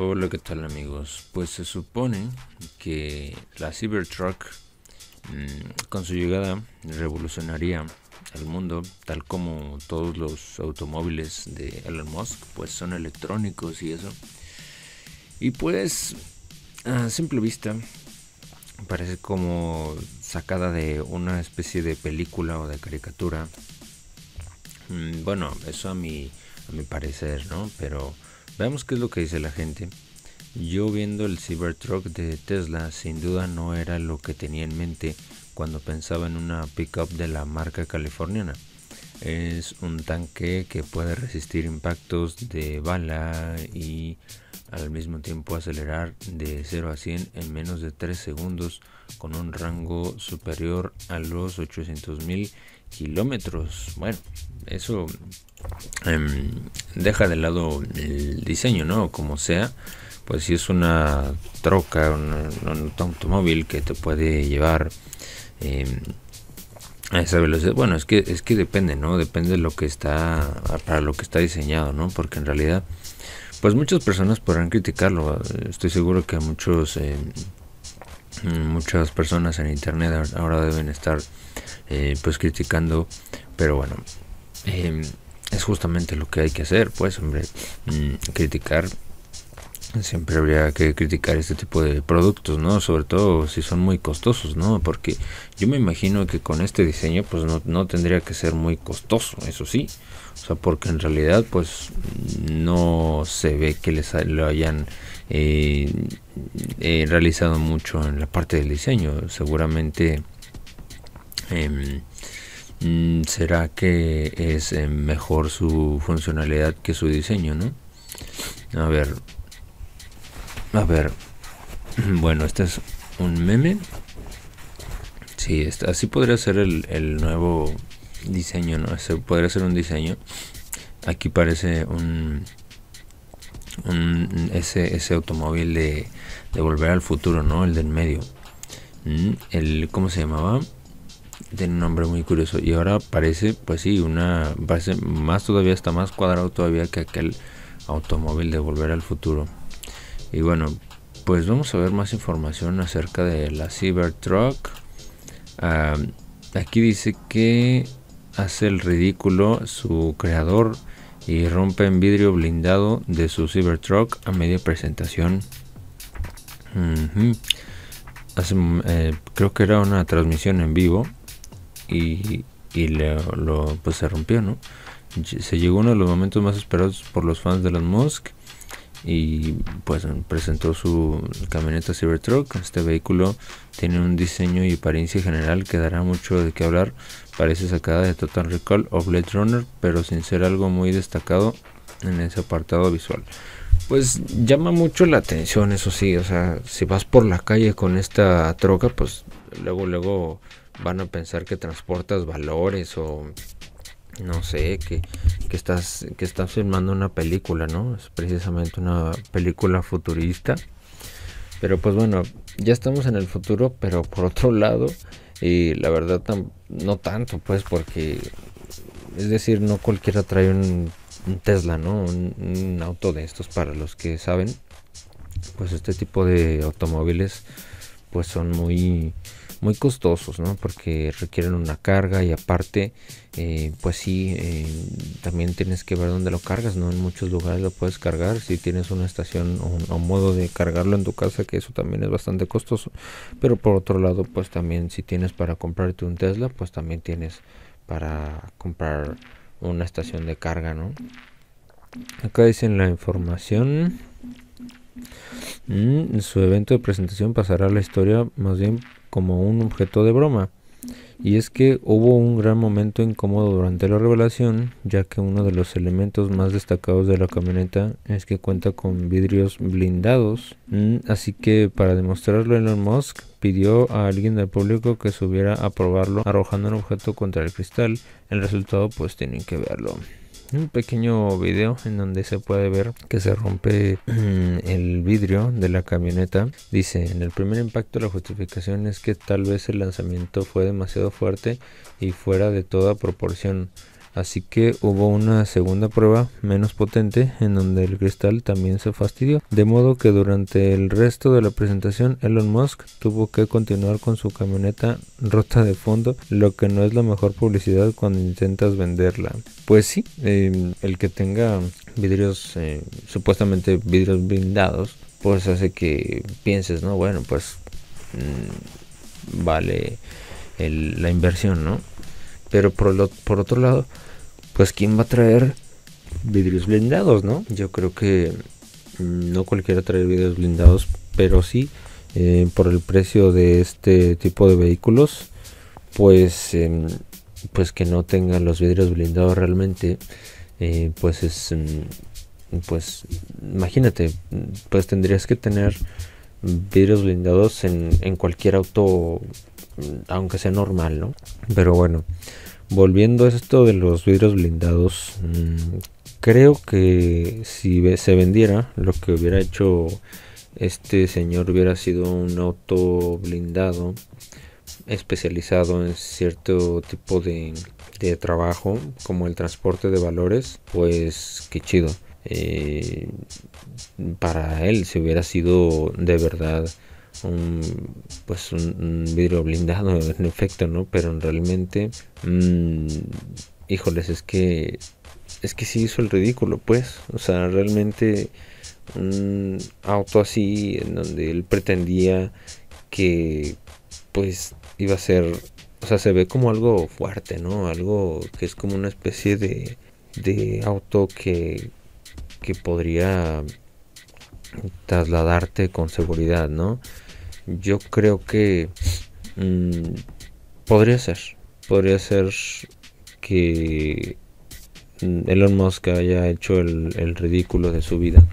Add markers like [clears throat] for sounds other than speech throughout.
Hola, ¿qué tal amigos? Pues se supone que la Cybertruck mm, con su llegada revolucionaría el mundo, tal como todos los automóviles de Elon Musk, pues son electrónicos y eso. Y pues a simple vista parece como sacada de una especie de película o de caricatura. Mm, bueno, eso a mi, a mi parecer, ¿no? Pero Veamos qué es lo que dice la gente. Yo viendo el Cybertruck de Tesla sin duda no era lo que tenía en mente cuando pensaba en una pickup de la marca californiana. Es un tanque que puede resistir impactos de bala y al mismo tiempo acelerar de 0 a 100 en menos de 3 segundos con un rango superior a los 800.000 kilómetros. Bueno, eso em, deja de lado el diseño, ¿no? Como sea, pues si es una troca, un, automóvil que te puede llevar em, a esa velocidad, bueno, es que es que depende, ¿no? Depende de lo que está para lo que está diseñado, ¿no? Porque en realidad, pues muchas personas podrán criticarlo. Estoy seguro que muchos em, Mm, muchas personas en internet ahora deben estar eh, pues criticando pero bueno eh, es justamente lo que hay que hacer pues hombre mm, criticar siempre habría que criticar este tipo de productos, ¿no? Sobre todo si son muy costosos, ¿no? Porque yo me imagino que con este diseño pues no, tendría que ser muy costoso, eso sí. O sea, porque en realidad pues no se ve que les lo hayan eh, eh, realizado mucho en la parte del diseño. Seguramente... Em, mm, será que es eh, mejor su funcionalidad que su diseño, ¿no? A ver, a ver. [clears throat] Bueno, este es un meme. Sí, este, así podría ser el, el, nuevo diseño, ¿no? se podría ser un diseño. Aquí parece un, un ese, ese automóvil de, de Volver al Futuro, ¿no? El del medio. Mm, el, ¿Cómo se llamaba? Tiene un nombre muy curioso. Y ahora parece, pues sí, una... Parece más todavía, está más cuadrado todavía que aquel automóvil de Volver al Futuro. Y bueno, pues vamos a ver más información acerca de la Cybertruck. aquí dice que hace el ridículo su creador y rompe en vidrio blindado de su Cybertruck a media presentación. Eh, creo que era una transmisión en vivo y, y lo, pues se rompió, ¿no? Se llegó uno de los momentos más esperados por los fans de los Musk y pues presentó su camioneta Cybertruck. Este vehículo tiene un diseño y apariencia general que dará mucho de qué hablar. Parece sacada de Total Recall o Blade Runner, pero sin ser algo muy destacado en ese apartado visual. Pues llama mucho la atención, eso sí, o sea, si vas por la calle con esta troca, pues luego luego van a pensar que transportas valores o no sé, que, que, estás, que estás filmando una película, ¿no? Es precisamente una película futurista. Pero pues bueno, ya estamos en el futuro, pero por otro lado, y la verdad no tanto, pues porque, es decir, no cualquiera trae un, Tesla, ¿no? un, auto de estos para los que saben. Pues este tipo de automóviles pues son muy muy costosos, ¿no? Porque requieren una carga y aparte, eh, pues sí, eh, también tienes que ver dónde lo cargas, ¿no? En muchos lugares lo puedes cargar, si tienes una estación o un, modo de cargarlo en tu casa, que eso también es bastante costoso. Pero por otro lado, pues también si tienes para comprarte un Tesla, pues también tienes para comprar una estación de carga, ¿no? Acá dicen la información. Mm, en su evento de presentación pasará la historia más bien como un objeto de broma. Y es que hubo un gran momento incómodo durante la revelación, ya que uno de los elementos más destacados de la camioneta es que cuenta con vidrios blindados. Mm, así que para demostrarlo Elon Musk pidió a alguien del público que subiera a probarlo arrojando un objeto contra el cristal. El resultado pues tienen que verlo un pequeño video en donde se puede ver que se rompe mm, el vidrio de la camioneta. Dice, en el primer impacto la justificación es que tal vez el lanzamiento fue demasiado fuerte y fuera de toda proporción. Así que hubo una segunda prueba menos potente en donde el cristal también se fastidió. De modo que durante el resto de la presentación Elon Musk tuvo que continuar con su camioneta rota de fondo, lo que no es la mejor publicidad cuando intentas venderla. Pues sí, em, el que tenga vidrios, eh, supuestamente vidrios blindados, pues hace que pienses, ¿no? Bueno, pues mm, vale la inversión, ¿no? Pero por otro lado, pues quién va a traer vidrios blindados, ¿no? Yo creo que mm, no cualquiera traer vidrios blindados, pero sí eh, por el precio de este tipo de vehículos, pues, em, pues que no tenga los vidrios blindados realmente, eh, pues es, mm, pues imagínate, pues tendrías que tener vidrios blindados en, en cualquier auto, mm, aunque sea normal, ¿no? Pero bueno. Volviendo a esto de los vidrios blindados, mm, creo que si se vendiera, lo que hubiera hecho este señor hubiera sido un auto blindado especializado en cierto tipo de, trabajo, como el transporte de valores, pues qué chido. Eh, para él, si hubiera sido de verdad un, pues un, vidrio blindado [laughs] en efecto, ¿no? Pero realmente, mm, híjoles, es que es que sí hizo el ridículo, pues, o sea, realmente un auto así en donde él pretendía que pues iba a ser, o sea, se ve como algo fuerte, ¿no? Algo que es como una especie de de auto que que podría trasladarte con seguridad, ¿no? yo creo que mm, podría ser. Podría ser que mm, Elon Musk haya hecho el, ridículo de su vida.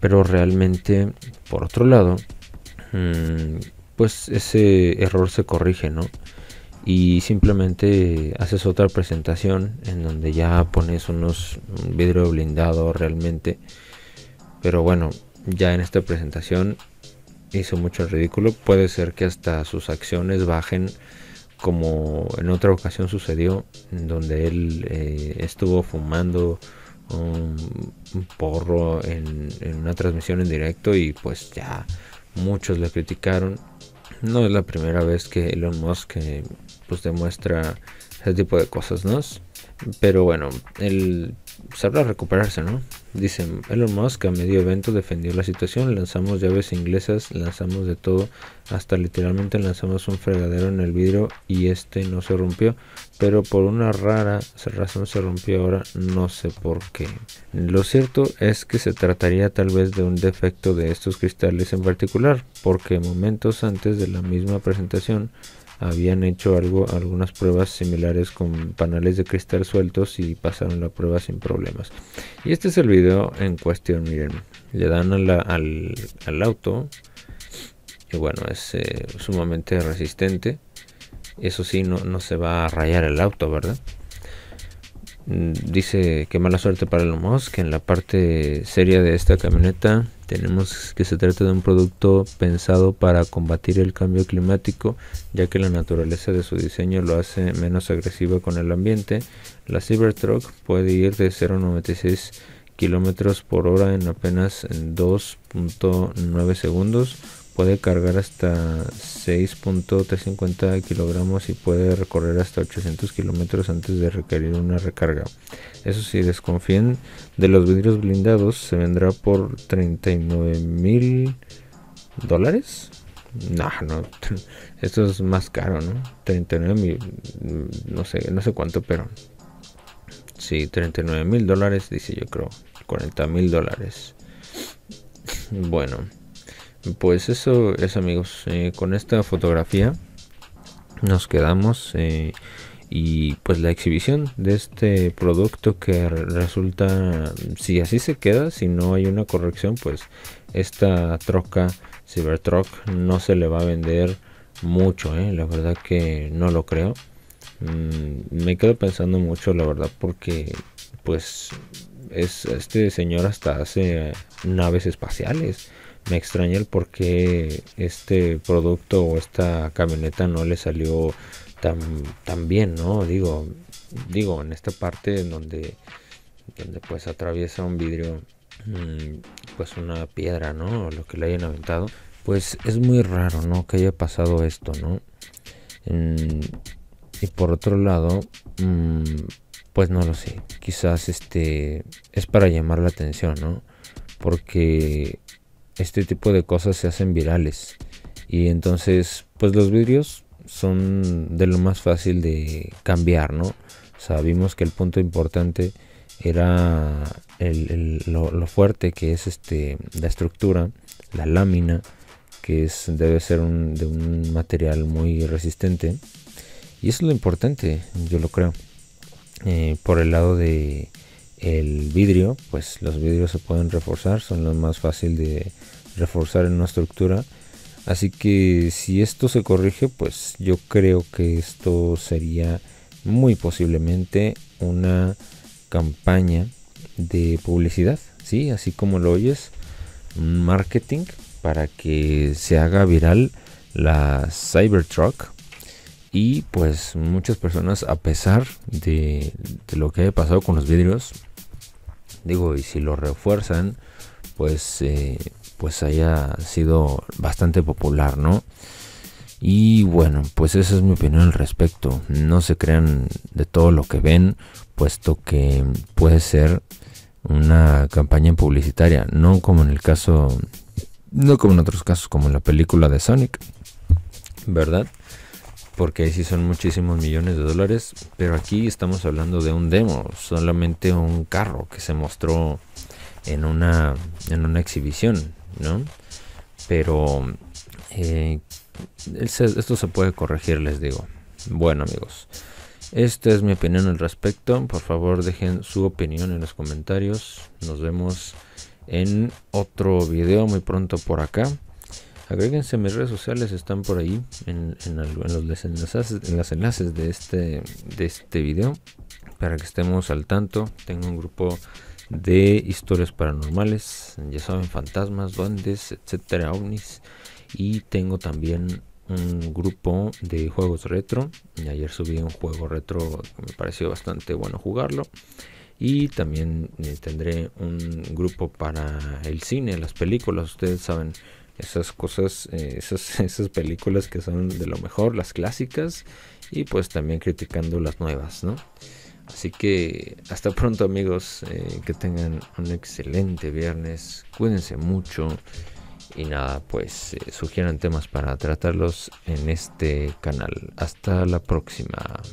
Pero realmente, por otro lado, mm, pues ese error se corrige, ¿no? Y simplemente haces otra presentación en donde ya pones unos vidrio blindado realmente. Pero bueno, ya en esta presentación hizo mucho ridículo. Puede ser que hasta sus acciones bajen como en otra ocasión sucedió, donde él eh, estuvo fumando un, porro en, una transmisión en directo y pues ya muchos le criticaron. No es la primera vez que Elon Musk eh, pues demuestra ese tipo de cosas, ¿no? Pero bueno, él sabrá recuperarse, ¿no? Dice Elon Musk a medio evento defendió la situación, lanzamos llaves inglesas, lanzamos de todo, hasta literalmente lanzamos un fregadero en el vidrio y este no se rompió, pero por una rara razón se rompió ahora, no sé por qué. Lo cierto es que se trataría tal vez de un defecto de estos cristales en particular, porque momentos antes de la misma presentación habían hecho algo, algunas pruebas similares con paneles de cristal sueltos y pasaron la prueba sin problemas. Y este es el video en cuestión, miren, le dan al, auto y bueno, es eh, sumamente resistente. Eso sí, no, no se va a rayar el auto, ¿verdad? Mm, dice que mala suerte para Elon que En la parte seria de esta camioneta tenemos que se trata de un producto pensado para combatir el cambio climático, ya que la naturaleza de su diseño lo hace menos agresivo con el ambiente. La Cybertruck puede ir de 0.96 kilómetros por hora en apenas 2.9 segundos Puede cargar hasta 6.350 kilogramos y puede recorrer hasta 800 kilómetros antes de requerir una recarga. Eso sí, desconfíen de los vidrios blindados, se vendrá por 39 mil dólares. No, no, [laughs] esto es más caro, ¿no? 39 mil, no sé, no sé cuánto, pero sí, 39 mil dólares, dice yo creo, 40 mil dólares. Bueno. Pues eso es amigos, eh, con esta fotografía nos quedamos eh, y pues la exhibición de este producto que resulta, si así se queda, si no hay una corrección, pues esta troca Cybertruck no se le va a vender mucho, eh. la verdad que no lo creo. Mm, me quedo pensando mucho, la verdad, porque pues es este señor hasta hace naves espaciales me extraña el por qué este producto o esta camioneta no le salió tan, tan bien, ¿no? Digo, digo, en esta parte donde, donde pues atraviesa un vidrio, mm, pues una piedra, ¿no? lo que le hayan aventado, pues es muy raro, ¿no? Que haya pasado esto, ¿no? y por otro lado, mm, pues no lo sé, quizás este es para llamar la atención, ¿no? Porque este tipo de cosas se hacen virales. Y entonces, pues los vidrios son de lo más fácil de cambiar, ¿no? Sabimos que el punto importante era el, lo, fuerte que es este, la estructura, la lámina, que es, debe ser un, de un material muy resistente. Y eso es lo importante, yo lo creo. Eh, por el lado de, el vidrio, pues los vidrios se pueden reforzar, son los más fácil de reforzar en una estructura. Así que si esto se corrige, pues yo creo que esto sería muy posiblemente una campaña de publicidad, ¿sí? Así como lo oyes, marketing para que se haga viral la Cybertruck y pues muchas personas a pesar de, lo que ha pasado con los vidrios digo, y si lo refuerzan, pues, eh, pues haya sido bastante popular, ¿no? Y bueno, pues esa es mi opinión al respecto. No se crean de todo lo que ven, puesto que puede ser una campaña publicitaria, no como en el caso, no como en otros casos, como en la película de Sonic, ¿verdad? porque ahí sí son muchísimos millones de dólares, pero aquí estamos hablando de un demo, solamente un carro que se mostró en una, en una exhibición, ¿no? Pero eh, esto se puede corregir, les digo. Bueno, amigos, esta es mi opinión al respecto. Por favor, dejen su opinión en los comentarios. Nos vemos en otro video muy pronto por acá. Agréguense, mis redes sociales están por ahí en, los enlaces, en las enlaces de este, de este video para que estemos al tanto. Tengo un grupo de historias paranormales, ya saben, fantasmas, duendes, etcétera, ovnis. Y tengo también un grupo de juegos retro. Y ayer subí un juego retro me pareció bastante bueno jugarlo. Y también eh, tendré un grupo para el cine, las películas. Ustedes saben, esas cosas, eh, [laughs] esas, películas que son de lo mejor, las clásicas, y pues también criticando las nuevas, ¿no? Así que hasta pronto amigos, eh, que tengan un excelente viernes, cuídense mucho y nada, pues eh, sugieran temas para tratarlos en este canal. Hasta la próxima.